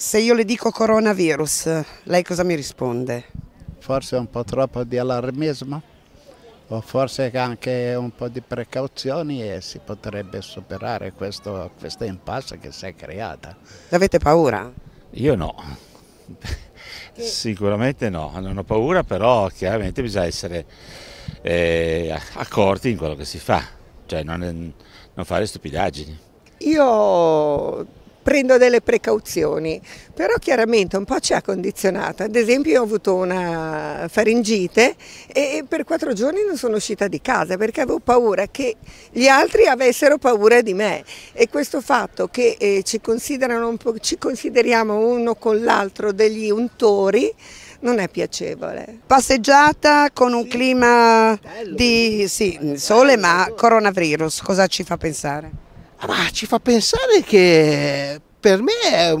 Se io le dico coronavirus, lei cosa mi risponde? Forse un po' troppo di allarmismo o forse anche un po' di precauzioni e si potrebbe superare questo, questa impasse che si è creata. Avete paura? Io no. Che... Sicuramente no, non ho paura, però chiaramente bisogna essere eh, accorti in quello che si fa, cioè non, non fare stupidaggini. Io prendo delle precauzioni, però chiaramente un po' ci ha condizionata, ad esempio ho avuto una faringite e per quattro giorni non sono uscita di casa perché avevo paura che gli altri avessero paura di me e questo fatto che eh, ci, un ci consideriamo uno con l'altro degli untori non è piacevole. Passeggiata con un sì, clima bello, di sì, bello, sole bello. ma coronavirus, cosa ci fa pensare? Ma ci fa pensare che per me è,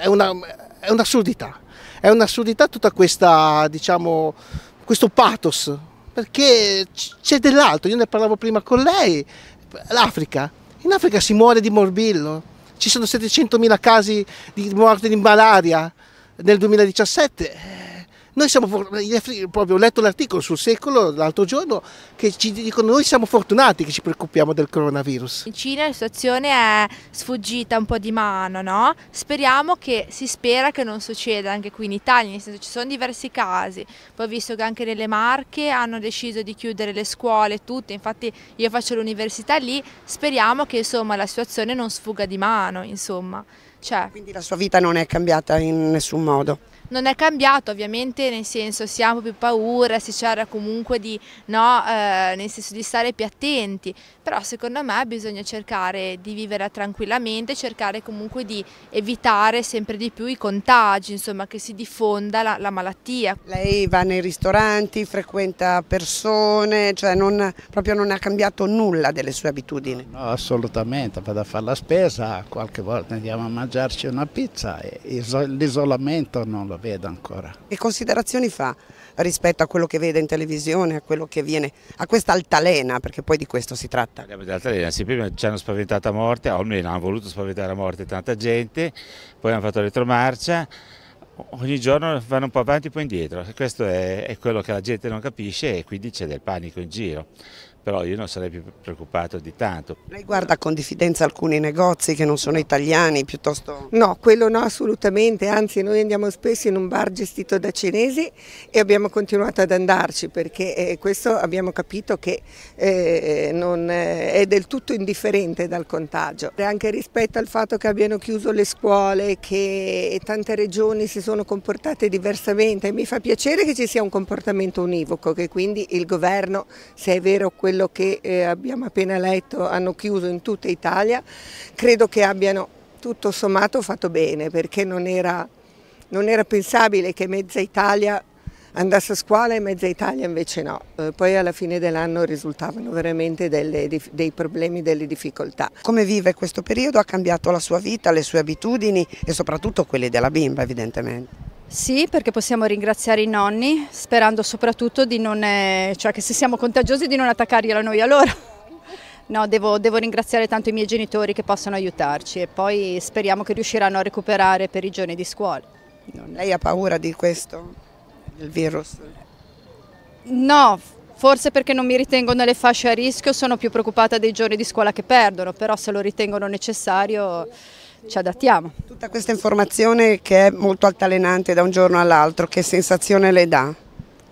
è, una, è un'assurdità, è un'assurdità tutta questa, diciamo, questo pathos, perché c'è dell'altro, io ne parlavo prima con lei, l'Africa, in Africa si muore di morbillo, ci sono 700.000 casi di morte di malaria nel 2017 noi siamo proprio ho letto l'articolo sul secolo l'altro giorno che ci dicono noi siamo fortunati che ci preoccupiamo del coronavirus. In Cina la situazione è sfuggita un po' di mano, no? Speriamo che si spera che non succeda anche qui in Italia, nel senso ci sono diversi casi. Poi ho visto che anche nelle Marche hanno deciso di chiudere le scuole tutte, infatti io faccio l'università lì, speriamo che insomma la situazione non sfuga di mano, insomma. Cioè. Quindi la sua vita non è cambiata in nessun modo? Non è cambiato ovviamente, nel senso si ha un po' più paura, si cerca comunque di, no, eh, nel senso di stare più attenti, però secondo me bisogna cercare di vivere tranquillamente, cercare comunque di evitare sempre di più i contagi, insomma che si diffonda la, la malattia. Lei va nei ristoranti, frequenta persone, cioè non, proprio non ha cambiato nulla delle sue abitudini? No, no assolutamente, vado a fare la spesa, qualche volta andiamo a mangiarci una pizza, l'isolamento non lo vedo ancora. Che considerazioni fa rispetto a quello che vede in televisione, a quello che viene, a questa altalena, perché poi di questo si tratta? Parliamo sì, prima ci hanno spaventato a morte, o almeno hanno voluto spaventare a morte tanta gente, poi hanno fatto retromarcia, ogni giorno vanno un po' avanti e poi indietro, questo è, è quello che la gente non capisce e quindi c'è del panico in giro però io non sarei più preoccupato di tanto. Lei guarda con diffidenza alcuni negozi che non sono italiani piuttosto? No, quello no assolutamente, anzi noi andiamo spesso in un bar gestito da cinesi e abbiamo continuato ad andarci perché eh, questo abbiamo capito che eh, non, eh, è del tutto indifferente dal contagio. E anche rispetto al fatto che abbiano chiuso le scuole, che tante regioni si sono comportate diversamente, mi fa piacere che ci sia un comportamento univoco, che quindi il governo, se è vero quello quello che eh, abbiamo appena letto, hanno chiuso in tutta Italia, credo che abbiano tutto sommato fatto bene perché non era, non era pensabile che mezza Italia andasse a scuola e mezza Italia invece no. Eh, poi alla fine dell'anno risultavano veramente delle, dei problemi, delle difficoltà. Come vive questo periodo ha cambiato la sua vita, le sue abitudini e soprattutto quelle della bimba evidentemente. Sì, perché possiamo ringraziare i nonni, sperando soprattutto di non, eh, cioè che se siamo contagiosi di non attaccargliela noi a loro. No, devo, devo ringraziare tanto i miei genitori che possono aiutarci e poi speriamo che riusciranno a recuperare per i giorni di scuola. Lei ha paura di questo, del virus? No, forse perché non mi ritengo nelle fasce a rischio, sono più preoccupata dei giorni di scuola che perdono, però se lo ritengono necessario ci adattiamo. Tutta questa informazione che è molto altalenante da un giorno all'altro, che sensazione le dà?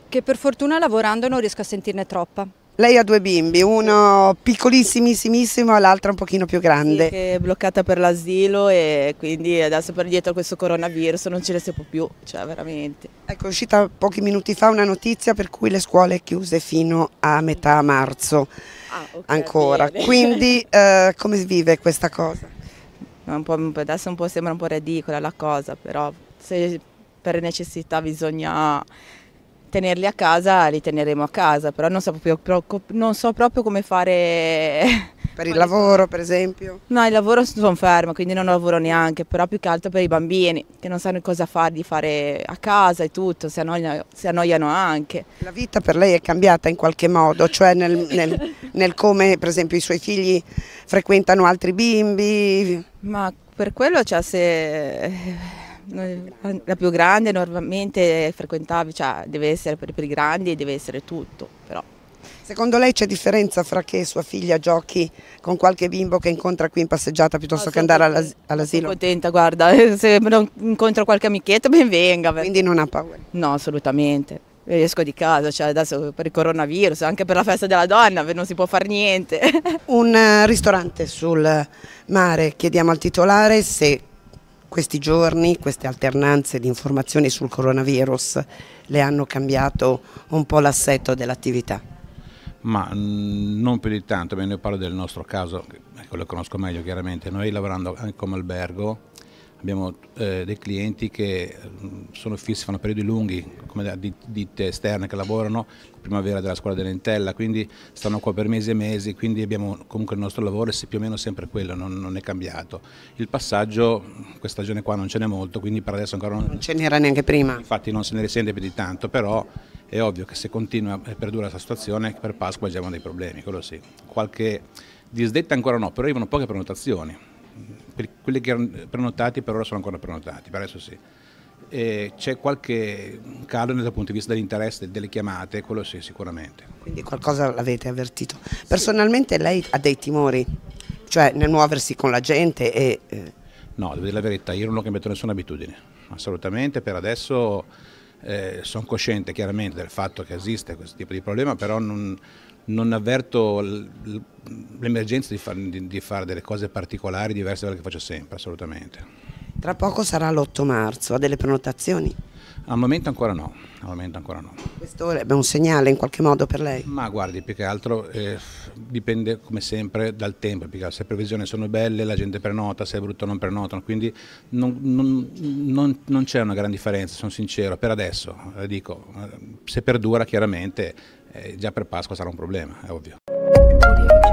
Che per fortuna lavorando non riesco a sentirne troppa. Lei ha due bimbi, uno piccolissimissimissimo e l'altro un pochino più grande. Sì, che è bloccata per l'asilo e quindi adesso per dietro a questo coronavirus non ce ne si può più, cioè veramente. Ecco, è uscita pochi minuti fa una notizia per cui le scuole chiuse fino a metà marzo ah, okay, ancora. Bene. Quindi eh, come vive questa cosa? adesso un po' sembra un po' ridicola la cosa, però se per necessità bisogna tenerli a casa li teneremo a casa, però non so proprio, non so proprio come fare... Per il lavoro per esempio? No, il lavoro sono ferma, quindi non lavoro neanche, però più che altro per i bambini che non sanno cosa fargli fare a casa e tutto, si annoiano, si annoiano anche. La vita per lei è cambiata in qualche modo, cioè nel, nel, nel come per esempio i suoi figli frequentano altri bimbi? Ma per quello cioè se eh, la più grande normalmente frequentava, cioè deve essere per, per i grandi, e deve essere tutto però. Secondo lei c'è differenza fra che sua figlia giochi con qualche bimbo che incontra qui in passeggiata piuttosto no, che andare all'asilo? Sono contenta, guarda, se incontro qualche amichetto ben venga. Quindi non ha paura? No, assolutamente. Io esco di casa, cioè adesso per il coronavirus, anche per la festa della donna, non si può fare niente. Un eh, ristorante sul mare, chiediamo al titolare se questi giorni, queste alternanze di informazioni sul coronavirus le hanno cambiato un po' l'assetto dell'attività? Ma mm, non più di tanto, ne parlo del nostro caso, ecco, lo conosco meglio chiaramente. Noi lavorando anche eh, come albergo abbiamo eh, dei clienti che mm, sono fissi, fanno periodi lunghi, come ditte esterne che lavorano, primavera della scuola dell'Entella, quindi stanno qua per mesi e mesi, quindi abbiamo comunque il nostro lavoro è più o meno sempre quello, non, non è cambiato. Il passaggio, questa stagione qua non ce n'è molto, quindi per adesso ancora non... Non ce n'era neanche prima. Infatti non se ne risente più di tanto, però è ovvio che se continua e perdura questa situazione per Pasqua abbiamo dei problemi, quello sì. Qualche disdetta ancora no, però arrivano poche prenotazioni per quelli che erano prenotati per ora sono ancora prenotati, per adesso sì. E c'è qualche calo dal punto di vista dell'interesse delle chiamate, quello sì sicuramente. Quindi qualcosa l'avete avvertito. Sì. Personalmente lei ha dei timori, cioè nel muoversi con la gente e... Eh, no, devo dire la verità, io non ho cambiato nessuna abitudine, assolutamente, per adesso eh, sono cosciente chiaramente del fatto che esiste questo tipo di problema, però non, non avverto l'emergenza di fare delle cose particolari diverse da quelle che faccio sempre, assolutamente. Tra poco sarà l'8 marzo, ha delle prenotazioni? Al momento ancora no, al momento ancora no. Questo è un segnale in qualche modo per lei? Ma guardi, più che altro eh, dipende come sempre dal tempo, se le previsioni sono belle la gente prenota, se è brutto non prenotano, quindi non, non, non, non c'è una gran differenza, sono sincero, per adesso, eh, dico, eh, se perdura chiaramente eh, già per Pasqua sarà un problema, è ovvio.